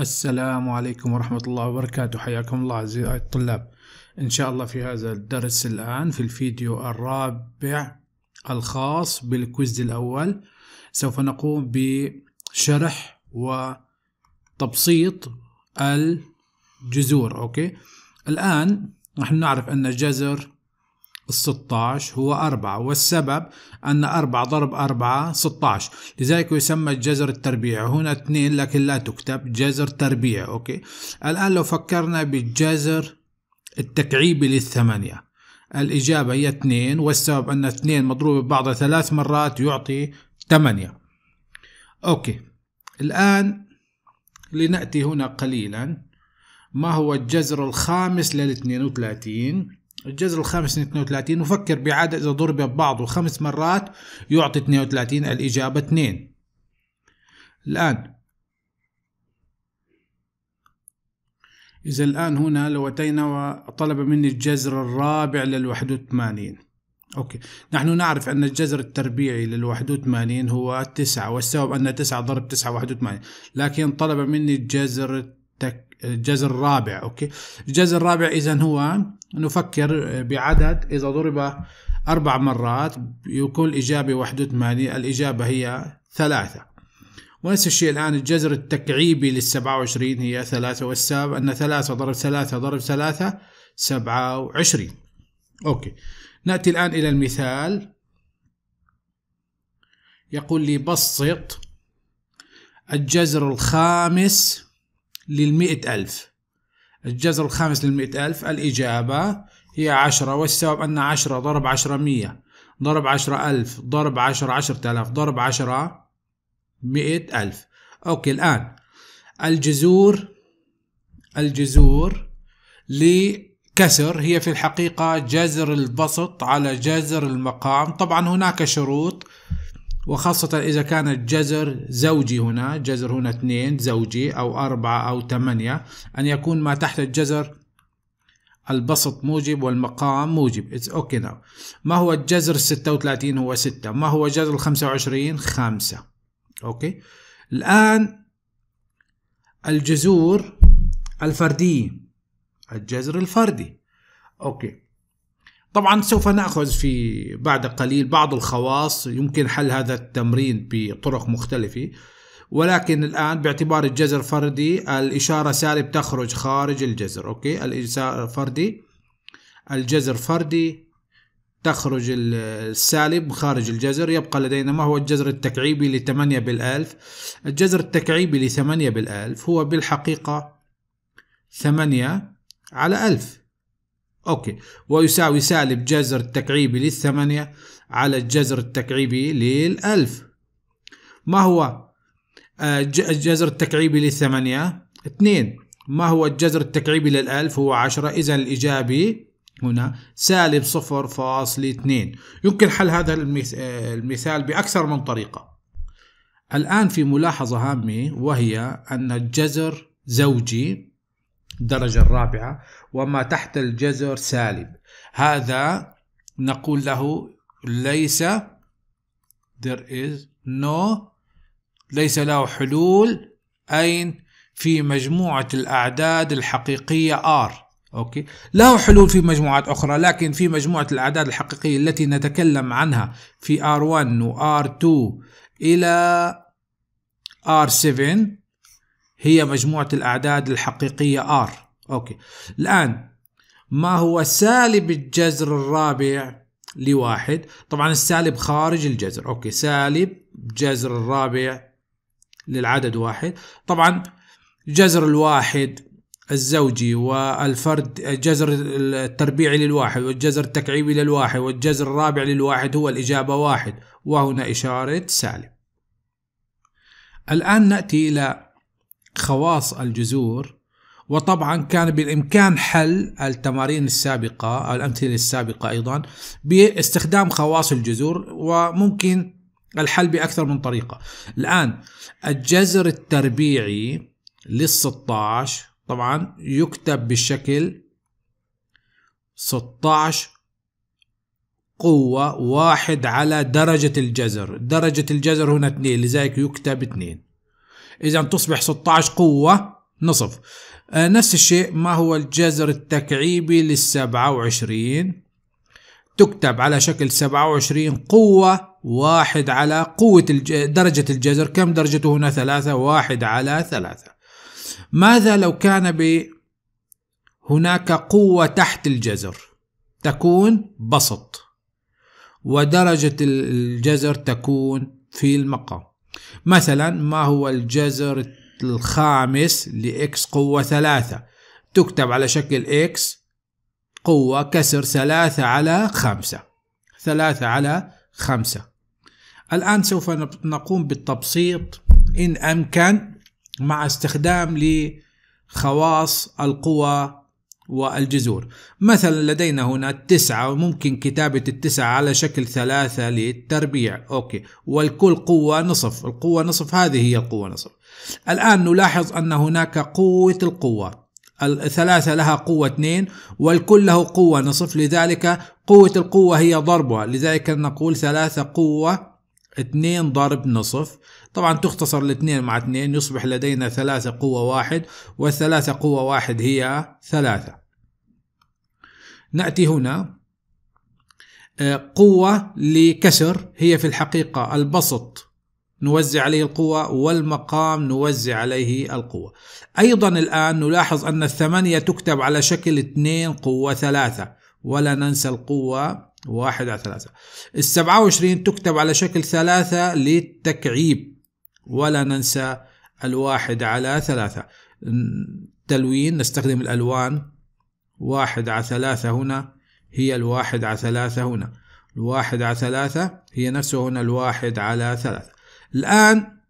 السلام عليكم ورحمة الله وبركاته حياكم الله أعزائي الطلاب إن شاء الله في هذا الدرس الآن في الفيديو الرابع الخاص بالكويز الأول سوف نقوم بشرح وتبسيط الجذور أوكي الآن نحن نعرف أن جذر الستاش هو أربعة والسبب أن أربعة ضرب أربعة ستاش لذلك يسمى جذر التربيع هنا اثنين لكن لا تكتب جذر تربيع أوكي الآن لو فكرنا بالجذر التكعيبي للثمانية الإجابة هي اثنين والسبب أن اثنين مضروب ببعضها ثلاث مرات يعطي ثمانية أوكي الآن لنأتي هنا قليلا ما هو الجذر الخامس للاثنين وثلاثين الجذر الخامس 32 وفكر بعادة إذا ضرب ببعضه خمس مرات يعطي 32 الإجابة 2 الآن إذا الآن هنا لو أتينا وطلب مني الجذر الرابع لل 81 أوكي نحن نعرف أن الجذر التربيعي لل 81 هو 9 والسبب أن 9 ضرب 9 81 لكن طلب مني الجذر الجذر الرابع اوكي الجذر الرابع اذا هو نفكر بعدد اذا ضرب اربع مرات يكون الاجابه 81 الاجابه هي ثلاثة ونفس الشيء الآن الجذر التكعيبي لل 27 هي ثلاثة والسبب أن ثلاثة ضرب ثلاثة ضرب ثلاثة سبعة وعشرين أوكي نأتي الآن إلى المثال يقول لي بسط الجذر الخامس للمئة ألف الجذر الخامس للمئة ألف الإجابة هي عشرة والسبب أن عشرة ضرب عشرة مية ضرب عشرة ألف ضرب عشرة عشرة آلاف ضرب عشرة مئة ألف أوكي الآن الجذور الجذور لكسر هي في الحقيقة جذر البسط على جذر المقام طبعا هناك شروط وخاصة إذا كان الجذر زوجي هنا جذر هنا اثنين زوجي أو أربعة أو ثمانية أن يكون ما تحت الجذر البسط موجب والمقام موجب It's okay now ما هو الجذر 36 هو 6 ما هو جذر 25 5 أوكي الآن الجذور الفردية الجذر الفردي أوكي طبعا سوف ناخذ في بعد قليل بعض الخواص يمكن حل هذا التمرين بطرق مختلفه ولكن الان باعتبار الجذر فردي الاشاره سالب تخرج خارج الجذر اوكي الاشاره فردي الجذر فردي تخرج السالب خارج الجذر يبقى لدينا ما هو الجذر التكعيبي لثمانية بالألف الجذر التكعيبي لثمانية بالألف هو بالحقيقة ثمانية على ألف أوكي ويساوي سالب جذر التكعيبي للثمانية على الجذر التكعيبي للألف ما هو الجذر آه، التكعيبي للثمانية؟ اثنين ما هو الجذر التكعيبي للألف؟ هو عشرة إذا الإيجابي هنا سالب صفر فاصل اثنين يمكن حل هذا آه، المثال بأكثر من طريقة الآن في ملاحظة هامة وهي أن الجذر زوجي الدرجة الرابعة وما تحت الجزر سالب هذا نقول له ليس there is no ليس له حلول أين في مجموعة الأعداد الحقيقية R أوكي له حلول في مجموعات أخرى لكن في مجموعة الأعداد الحقيقية التي نتكلم عنها في R1 و R2 إلى R7 هي مجموعة الأعداد الحقيقية R أوكي الآن ما هو سالب الجذر الرابع لواحد طبعا السالب خارج الجذر أوكي سالب جذر الرابع للعدد واحد طبعا جذر الواحد الزوجي والفرد جذر التربيعي للواحد والجذر التكعيبي للواحد والجذر الرابع للواحد هو الإجابة واحد وهنا إشارة سالب الآن نأتي إلى خواص الجذور وطبعا كان بالامكان حل التمارين السابقه او الامثله السابقه ايضا باستخدام خواص الجذور وممكن الحل باكثر من طريقه. الان الجذر التربيعي لل 16 طبعا يكتب بالشكل 16 قوة واحد على درجة الجذر درجة الجذر هنا 2 لذلك يكتب 2 إذا تصبح 16 قوة نصف آه نفس الشيء ما هو الجذر التكعيبي لل27 تكتب على شكل 27 قوة واحد على قوة الج... درجة الجذر كم درجته هنا ثلاثة واحد على ثلاثة ماذا لو كان ب هناك قوة تحت الجذر تكون بسط ودرجة الجذر تكون في المقام مثلا ما هو الجذر الخامس لإكس قوة ثلاثة تكتب على شكل إكس قوة كسر ثلاثة على خمسة ثلاثة على خمسة الآن سوف نقوم بالتبسيط إن أمكن مع استخدام لخواص القوى والجذور مثلا لدينا هنا تسعة وممكن كتابة التسعة على شكل ثلاثة للتربيع أوكي والكل قوة نصف القوة نصف هذه هي القوة نصف الآن نلاحظ أن هناك قوة القوة الثلاثة لها قوة اثنين والكل له قوة نصف لذلك قوة القوة هي ضربها لذلك نقول ثلاثة قوة اثنين ضرب نصف طبعا تختصر الاثنين مع اثنين يصبح لدينا ثلاثة قوة واحد والثلاثة قوة واحد هي ثلاثة نأتي هنا آه، قوة لكسر هي في الحقيقة البسط نوزع عليه القوة والمقام نوزع عليه القوة أيضا الآن نلاحظ أن الثمانية تكتب على شكل اثنين قوة ثلاثة ولا ننسى القوة واحد على ثلاثة السبعة 27 تكتب على شكل ثلاثة للتكعيب ولا ننسى الواحد على ثلاثة تلوين نستخدم الألوان واحد على ثلاثة هنا هي الواحد على ثلاثة هنا الواحد على ثلاثة هي نفسه هنا الواحد على ثلاثة الآن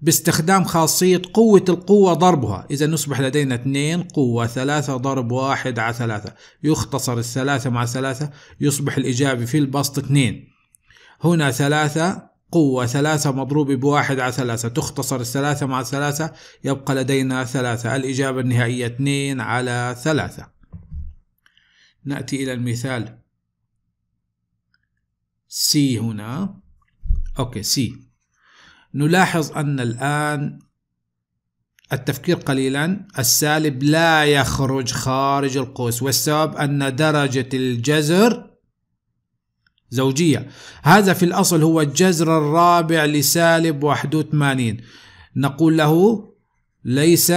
باستخدام خاصية قوة القوة ضربها إذا نصبح لدينا اثنين قوة ثلاثة ضرب واحد على ثلاثة يختصر الثلاثة مع ثلاثة يصبح الإجابة في البسط اثنين هنا ثلاثة قوة ثلاثة مضروبة بواحد على ثلاثة تختصر الثلاثة مع ثلاثة يبقى لدينا ثلاثة الإجابة النهائية اثنين على ثلاثة نأتي إلى المثال سي هنا أوكي سي نلاحظ أن الآن التفكير قليلا السالب لا يخرج خارج القوس والسبب أن درجة الجزر زوجية هذا في الأصل هو الجزر الرابع لسالب 81 نقول له ليس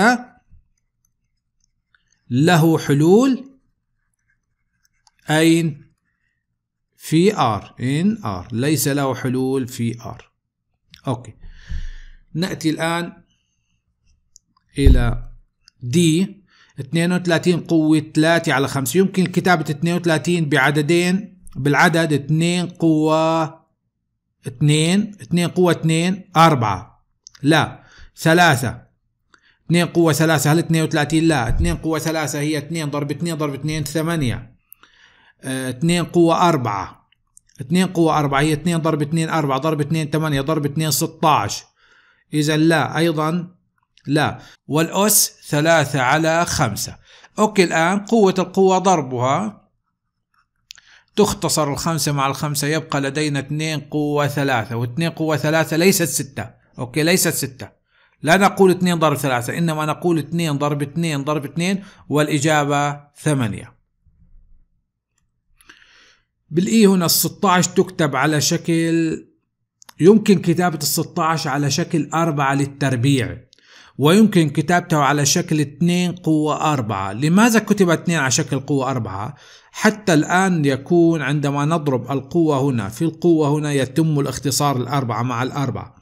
له حلول أين؟ في R إن R ليس له حلول في R أوكي نأتي الآن إلى D 32 قوة 3 على 5 يمكن كتابة 32 بعددين بالعدد 2 قوة 2 2 قوة 2 4 لا 3 2 قوة 3 هل 32 لا 2 قوة 3 هي 2 ضرب 2 ضرب 2 8 2 آه، قوة 4 2 قوة 4 هي 2 ضرب 2 4 ضرب 2 8 ضرب 2 16 إذا لا أيضا لا والأس 3 على 5 أوكي الآن قوة القوة ضربها تختصر الخمسة مع الخمسة يبقى لدينا 2 قوة 3 و2 قوة 3 ليست 6 أوكي ليست 6 لا نقول 2 ضرب 3 إنما نقول 2 ضرب 2 ضرب 2 والإجابة 8 بالاي هنا ال 16 تكتب على شكل يمكن كتابة ال 16 على شكل أربعة للتربيع ويمكن كتابته على شكل 2 قوة 4 لماذا كتب 2 على شكل قوة 4 حتى الآن يكون عندما نضرب القوة هنا في القوة هنا يتم الاختصار الأربعة مع الأربعة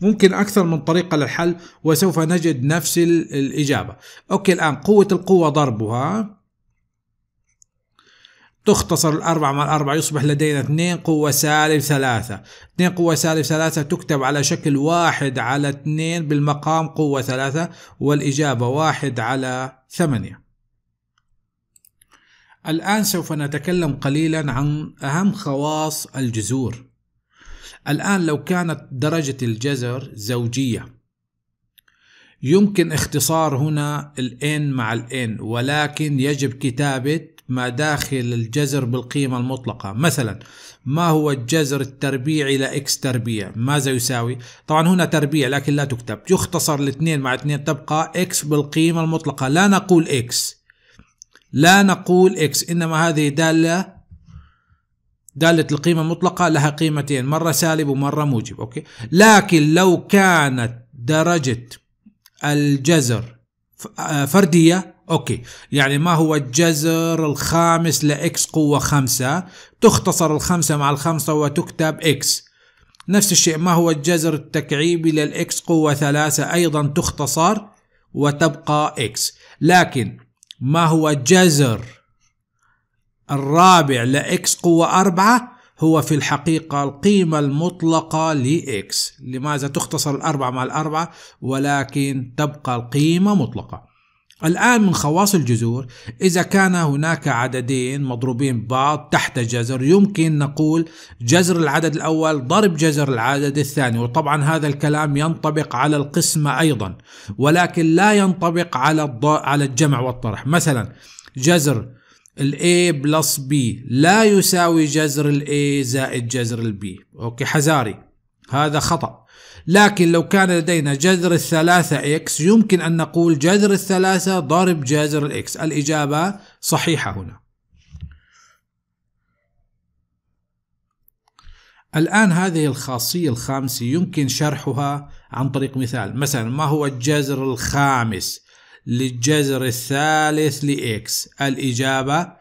ممكن أكثر من طريقة للحل وسوف نجد نفس الإجابة أوكي الآن قوة القوة ضربها تختصر الأربعة مع الأربعة يصبح لدينا 2 قوة سالب ثلاثة 2 قوة سالب ثلاثة تكتب على شكل واحد على 2 بالمقام قوة ثلاثة والإجابة واحد على ثمانية الآن سوف نتكلم قليلا عن أهم خواص الجذور الآن لو كانت درجة الجذر زوجية يمكن اختصار هنا الـ N مع الـ N ولكن يجب كتابة ما داخل الجذر بالقيمة المطلقة مثلا ما هو الجذر التربيع إلى إكس تربيع ماذا يساوي طبعا هنا تربيع لكن لا تكتب يختصر الاثنين مع اثنين تبقى إكس بالقيمة المطلقة لا نقول إكس لا نقول إكس إنما هذه دالة دالة القيمة المطلقة لها قيمتين مرة سالب ومرة موجب أوكي لكن لو كانت درجة الجذر فردية أوكي يعني ما هو الجذر الخامس لإكس قوة خمسة تختصر الخمسة مع الخمسة وتكتب إكس نفس الشيء ما هو الجذر التكعيبي للإكس قوة ثلاثة أيضا تختصر وتبقى إكس لكن ما هو الجذر الرابع لإكس قوة أربعة هو في الحقيقة القيمة المطلقة لإكس لماذا تختصر الأربعة مع الأربعة ولكن تبقى القيمة مطلقة الآن من خواص الجذور إذا كان هناك عددين مضروبين ببعض تحت جذر يمكن نقول جذر العدد الأول ضرب جذر العدد الثاني وطبعا هذا الكلام ينطبق على القسمة أيضا ولكن لا ينطبق على على الجمع والطرح مثلا جذر ال A بلس B لا يساوي جذر ال A زائد جذر ال B أوكي حذاري هذا خطأ لكن لو كان لدينا جذر الثلاثة إكس يمكن أن نقول جذر الثلاثة ضرب جذر الإكس الإجابة صحيحة هنا الآن هذه الخاصية الخامسة يمكن شرحها عن طريق مثال مثلا ما هو الجذر الخامس للجذر الثالث لإكس الإجابة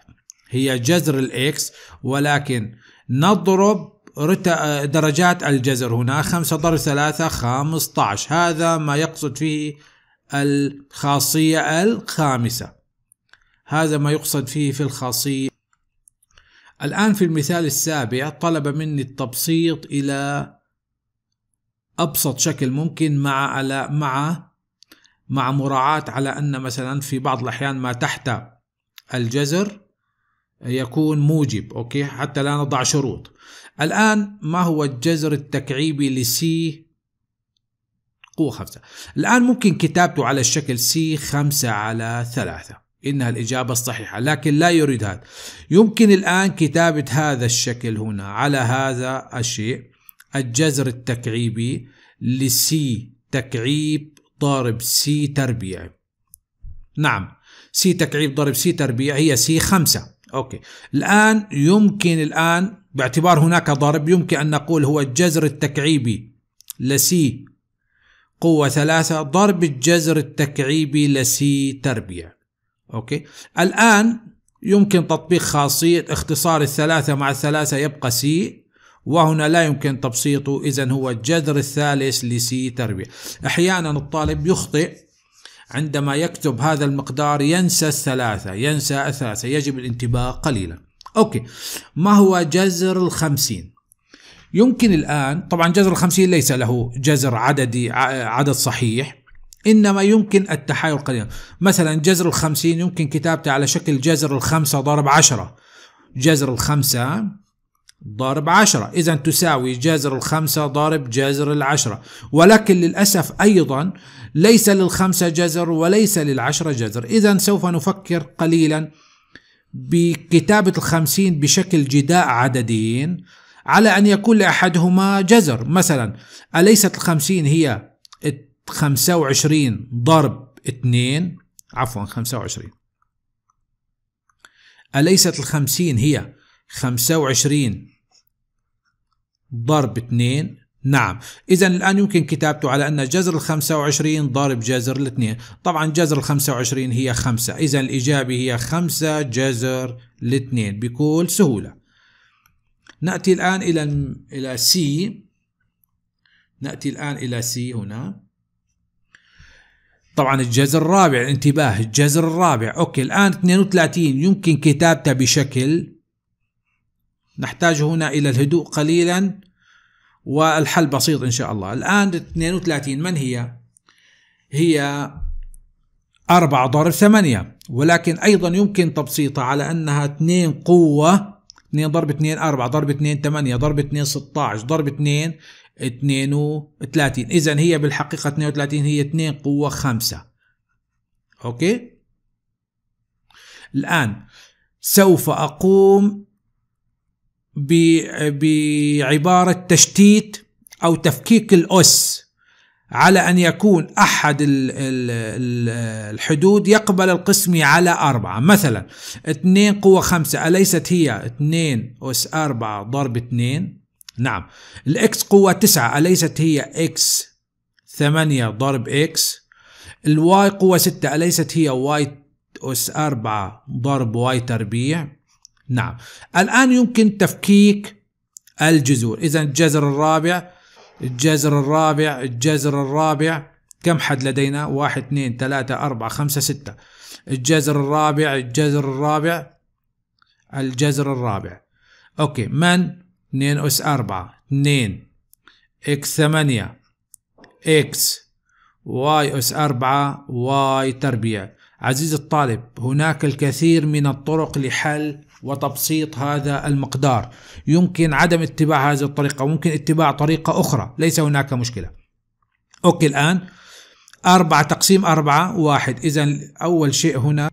هي جذر الإكس ولكن نضرب آه، درجات الجزر هنا 5 ضرب 3 15 هذا ما يقصد فيه الخاصية الخامسة هذا ما يقصد فيه في الخاصية الآن في المثال السابع طلب مني التبسيط إلى أبسط شكل ممكن مع على مع مع مراعاة على أن مثلا في بعض الأحيان ما تحت الجزر يكون موجب أوكي حتى لا نضع شروط الآن ما هو الجذر التكعيبي لسي قوة خمسة الآن ممكن كتابته على الشكل سي خمسة على ثلاثة إنها الإجابة الصحيحة لكن لا يريد هذا يمكن الآن كتابة هذا الشكل هنا على هذا الشيء الجذر التكعيبي لسي تكعيب ضارب سي تربيع نعم سي تكعيب ضرب سي تربيع هي سي خمسة أوكي الآن يمكن الآن باعتبار هناك ضرب يمكن أن نقول هو الجذر التكعيبي لسي قوة ثلاثة ضرب الجذر التكعيبي لسي تربيع أوكي الآن يمكن تطبيق خاصية اختصار الثلاثة مع الثلاثة يبقى سي وهنا لا يمكن تبسيطه إذا هو الجذر الثالث لسي تربيع أحيانا الطالب يخطئ عندما يكتب هذا المقدار ينسى الثلاثة ينسى الثلاثة يجب الانتباه قليلا أوكي ما هو جذر الخمسين يمكن الآن طبعا جذر الخمسين ليس له جذر عددي عدد صحيح إنما يمكن التحايل قليلا مثلا جذر الخمسين يمكن كتابته على شكل جذر الخمسة ضرب عشرة جذر الخمسة ضرب عشرة إذا تساوي جذر الخمسة ضرب جذر العشرة ولكن للأسف أيضا ليس للخمسة جذر وليس للعشرة جذر إذا سوف نفكر قليلا بكتابة الخمسين بشكل جداء عددين على أن يكون لأحدهما جزر مثلا أليست الخمسين هي خمسة وعشرين ضرب اثنين عفوا خمسة وعشرين أليست الخمسين هي خمسة وعشرين ضرب اثنين نعم إذا الآن يمكن كتابته على أن جذر ال 25 ضارب جذر الاثنين طبعا جذر ال 25 هي 5 إذا الإجابة هي 5 جذر الاثنين بكل سهولة نأتي الآن إلى إلى سي نأتي الآن إلى سي هنا طبعا الجذر الرابع انتباه الجذر الرابع اوكي الان 32 يمكن كتابته بشكل نحتاج هنا الى الهدوء قليلا والحل بسيط إن شاء الله الآن 32 من هي؟ هي 4 ضرب 8 ولكن أيضا يمكن تبسيطها على أنها 2 قوة 2 ضرب 2 4 ضرب 2 8 ضرب 2 16 ضرب 2 32 إذا هي بالحقيقة 32 هي 2 قوة 5 أوكي الآن سوف أقوم بعبارة تشتيت أو تفكيك الأس على أن يكون أحد الحدود يقبل القسمي على أربعة مثلا 2 قوة خمسة أليست هي 2 أس أربعة ضرب 2 نعم الإكس قوة 9 أليست هي إكس 8 ضرب إكس الواي قوة 6 أليست هي واي أس 4 ضرب واي تربيع نعم الآن يمكن تفكيك الجذور إذا الجذر الرابع الجذر الرابع الجذر الرابع كم حد لدينا واحد اثنين ثلاثة أربعة خمسة ستة الجذر الرابع الجذر الرابع الجذر الرابع أوكي من اثنين أس أربعة اثنين إكس ثمانية إكس واي أس أربعة واي تربيع عزيزي الطالب هناك الكثير من الطرق لحل وتبسيط هذا المقدار يمكن عدم اتباع هذه الطريقة ممكن اتباع طريقة أخرى ليس هناك مشكلة أوكي الآن أربعة تقسيم أربعة واحد إذا أول شيء هنا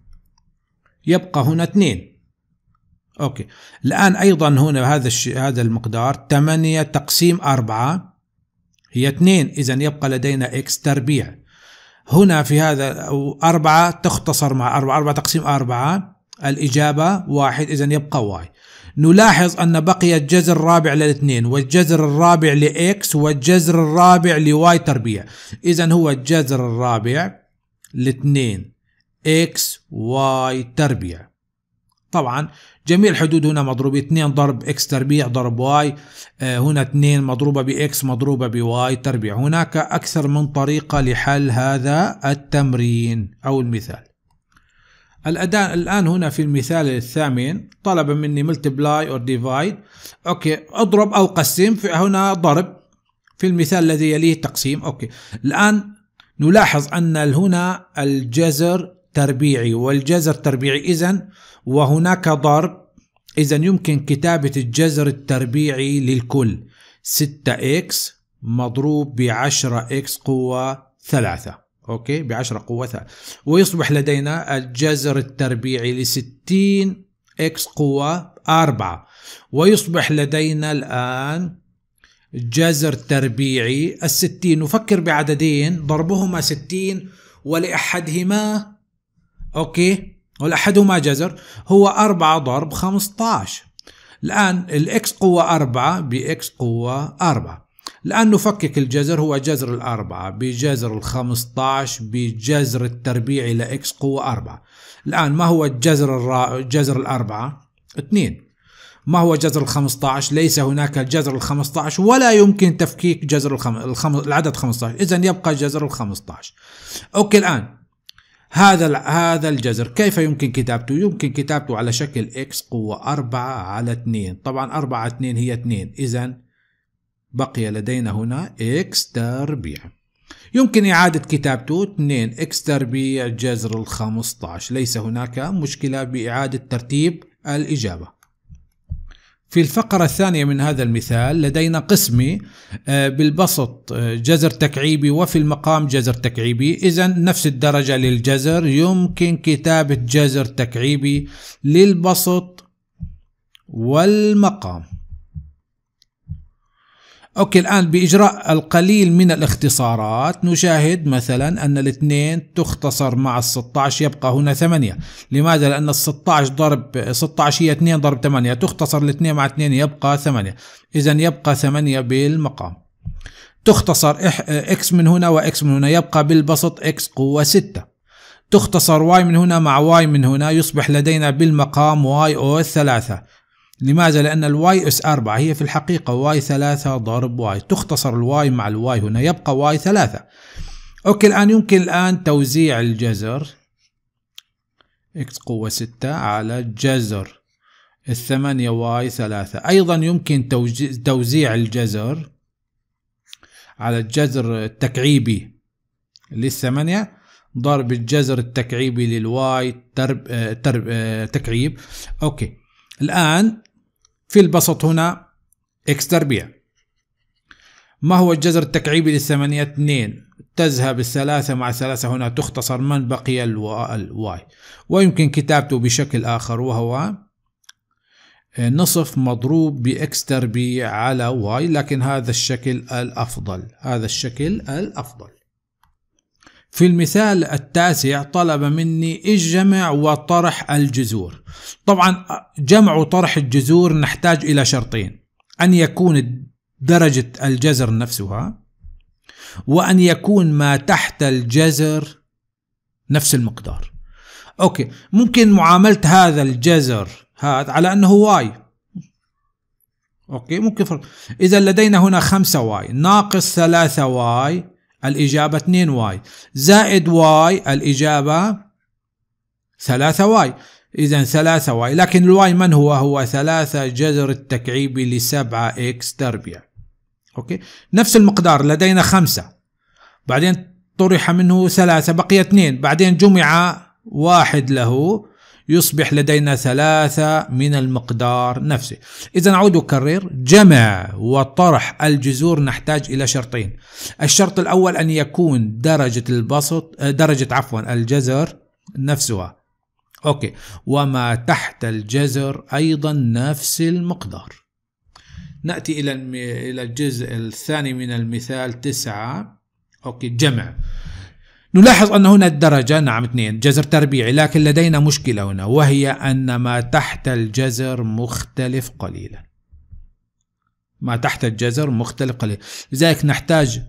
يبقى هنا اثنين أوكي الآن أيضا هنا هذا الشيء هذا المقدار ثمانية تقسيم أربعة هي اثنين إذا يبقى لدينا إكس تربيع هنا في هذا أربعة تختصر مع أربعة أربعة تقسيم أربعة الإجابة واحد إذا يبقى واي نلاحظ أن بقي الجذر الرابع للاثنين والجذر الرابع لإكس والجذر الرابع لواي تربيع إذا هو الجذر الرابع لاثنين إكس واي تربيع طبعا جميع الحدود هنا مضروبة 2 ضرب اكس تربيع ضرب واي آه، هنا 2 مضروبة باكس مضروبة بواي تربيع هناك أكثر من طريقة لحل هذا التمرين أو المثال الأداء الآن هنا في المثال الثامن طلب مني ملتبلاي or ديفايد أوكي أضرب أو قسم هنا ضرب في المثال الذي يليه تقسيم أوكي الآن نلاحظ أن هنا الجذر تربيعي والجذر تربيعي إذا وهناك ضرب إذا يمكن كتابة الجذر التربيعي للكل 6x مضروب ب 10x قوة 3 أوكي ب 10 قوة 3 ويصبح لدينا الجذر التربيعي ل 60 x قوة 4 ويصبح لدينا الآن جذر تربيعي ال 60 نفكر بعددين ضربهما 60 ولأحدهما اوكي والأحدهما جذر هو 4 ضرب 15 الآن الإكس قوة 4 بإكس قوة 4 الآن نفكك الجذر هو جذر الأربعة بجذر ال15 بجذر التربيع إلى إكس قوة 4 الآن ما هو الجذر الرا... جذر الأربعة؟ اثنين ما هو جذر ال15 ليس هناك جذر ال15 ولا يمكن تفكيك جذر الخم... الخم... العدد 15 إذا يبقى جذر ال15 أوكي الآن هذا هذا الجذر كيف يمكن كتابته؟ يمكن كتابته على شكل x قوة 4 على 2 طبعا 4 على 2 هي 2 إذا بقي لدينا هنا x تربيع يمكن إعادة كتابته 2 x تربيع جذر ال 15 ليس هناك مشكلة بإعادة ترتيب الإجابة في الفقرة الثانية من هذا المثال لدينا قسمي آه، بالبسط آه، جزر تكعيبي وفي المقام جزر تكعيبي إذا نفس الدرجة للجزر يمكن كتابة جزر تكعيبي للبسط والمقام اوكي الان باجراء القليل من الاختصارات نشاهد مثلا ان الاثنين تختصر مع ال16 يبقى هنا 8 لماذا لان ال16 ضرب 16 هي 2 ضرب 8 تختصر الاثنين مع 2 يبقى 8 اذا يبقى 8 بالمقام تختصر إيه، اكس من هنا واكس من هنا يبقى بالبسط اكس قوة 6 تختصر واي من هنا مع واي من هنا يصبح لدينا بالمقام واي او 3 لماذا؟ لأن الواي اس 4 هي في الحقيقة واي 3 ضرب واي تختصر الواي مع الواي هنا يبقى واي 3 أوكي الآن يمكن الآن توزيع الجذر اكس قوة 6 على جذر الثمانية واي ثلاثة أيضا يمكن توزيع الجذر على الجذر التكعيبي للثمانية ضرب الجذر التكعيبي للواي ترب آه، ترب آه، تكعيب أوكي الآن في البسط هنا إكس تربيع ما هو الجذر التكعيبي للثمانية اثنين تذهب الثلاثة مع ثلاثة هنا تختصر من بقي الواي ويمكن كتابته بشكل آخر وهو آه، نصف مضروب بإكس تربيع على واي لكن هذا الشكل الأفضل هذا الشكل الأفضل في المثال التاسع طلب مني الجمع وطرح الجذور طبعا جمع وطرح الجذور نحتاج إلى شرطين أن يكون درجة الجذر نفسها وأن يكون ما تحت الجذر نفس المقدار أوكي ممكن معاملة هذا الجذر هذا على أنه واي أوكي ممكن فرق. إذا لدينا هنا خمسة واي ناقص ثلاثة واي الإجابة 2 واي زائد واي الإجابة 3 واي إذا 3 واي لكن الواي من هو؟ هو 3 جذر التكعيب ل 7 إكس تربيع أوكي نفس المقدار لدينا 5 بعدين طرح منه 3 بقي 2 بعدين جمع واحد له يصبح لدينا ثلاثة من المقدار نفسه إذا أعود أكرر جمع وطرح الجذور نحتاج إلى شرطين الشرط الأول أن يكون درجة البسط آه، درجة عفوا الجزر نفسها أوكي وما تحت الجذر أيضا نفس المقدار نأتي إلى إلى الجزء الثاني من المثال تسعة أوكي جمع نلاحظ أن هنا الدرجة نعم اثنين جذر تربيعي لكن لدينا مشكلة هنا وهي أن ما تحت الجذر مختلف قليلا ما تحت الجذر مختلف قليلا لذلك نحتاج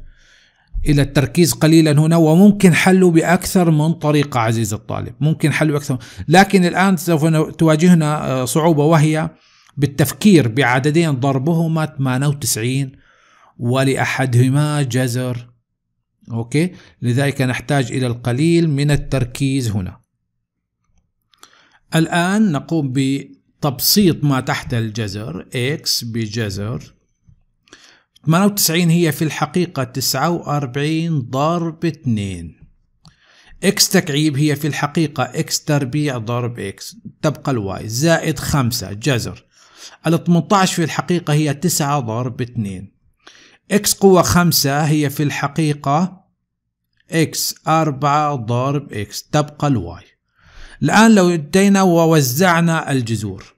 إلى التركيز قليلا هنا وممكن حله بأكثر من طريقة عزيز الطالب ممكن حله أكثر لكن الآن سوف تواجهنا آه، صعوبة وهي بالتفكير بعددين ضربهما 98 ولأحدهما جذر أوكي لذلك نحتاج إلى القليل من التركيز هنا الآن نقوم بتبسيط ما تحت الجذر x بجذر 98 هي في الحقيقة 49 ضرب 2 x تكعيب هي في الحقيقة x تربيع ضرب x تبقى الواي زائد 5 جذر ال 18 في الحقيقة هي 9 ضرب 2 اكس قوة خمسة هي في الحقيقة اكس أربعة ضرب اكس تبقى الواي الآن لو ادينا ووزعنا الجذور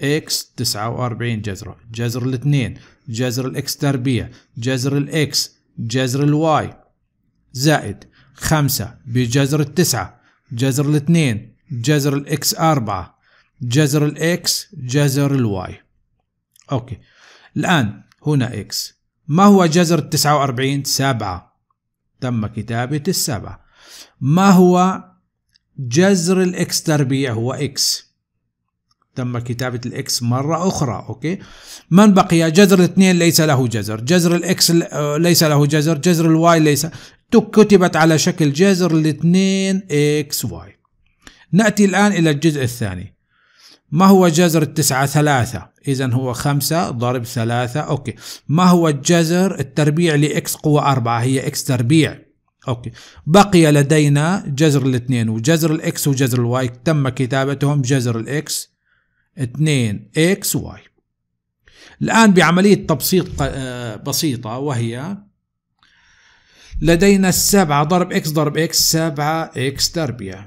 اكس تسعة وأربعين جذرة جذر الاثنين جذر الاكس تربيع جذر الاكس جذر الواي زائد خمسة بجذر التسعة جذر الاثنين جذر الاكس أربعة جذر الاكس جذر الواي اوكي الآن هنا اكس ما هو جذر 49 سبعة تم كتابة السبعة ما هو جذر الاكس تربيع هو اكس تم كتابة الاكس مرة أخرى أوكي من بقي جذر الاثنين ليس له جذر جذر الاكس ليس له جذر جذر الواي ليس كتبت على شكل جذر الاثنين اكس واي نأتي الآن إلى الجزء الثاني ما هو جذر التسعة ثلاثة إذا هو خمسة ضرب ثلاثة أوكي ما هو الجذر التربيع لإكس قوة أربعة هي إكس تربيع أوكي بقي لدينا جذر الاثنين وجذر الإكس وجذر الواي تم كتابتهم جذر الإكس اثنين إكس واي الآن بعملية تبسيط آه، بسيطة وهي لدينا السبعة ضرب إكس ضرب إكس سبعة إكس تربيع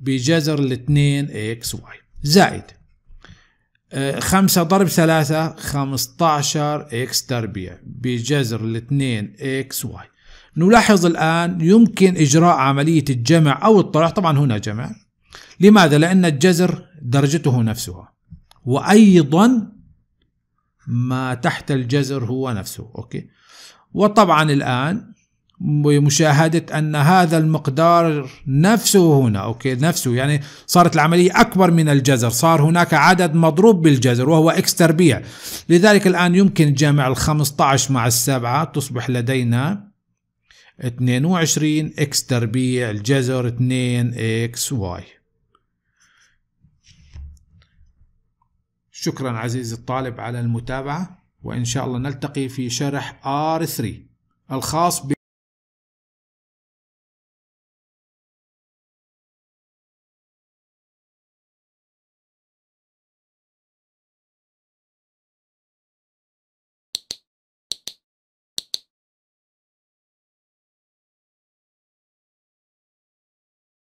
بجذر الاثنين إكس واي زائد آه، خمسة ضرب ثلاثة خمستاشر إكس تربيع بجذر الاثنين إكس واي نلاحظ الآن يمكن إجراء عملية الجمع أو الطرح طبعا هنا جمع لماذا؟ لأن الجذر درجته نفسها وأيضا ما تحت الجذر هو نفسه أوكي وطبعا الآن ومشاهدة أن هذا المقدار نفسه هنا أوكي نفسه يعني صارت العملية أكبر من الجذر صار هناك عدد مضروب بالجذر وهو إكس تربيع لذلك الآن يمكن جمع ال 15 مع السبعة تصبح لدينا 22 إكس تربيع الجذر 2 إكس واي شكرا عزيزي الطالب على المتابعة وإن شاء الله نلتقي في شرح R3 الخاص ب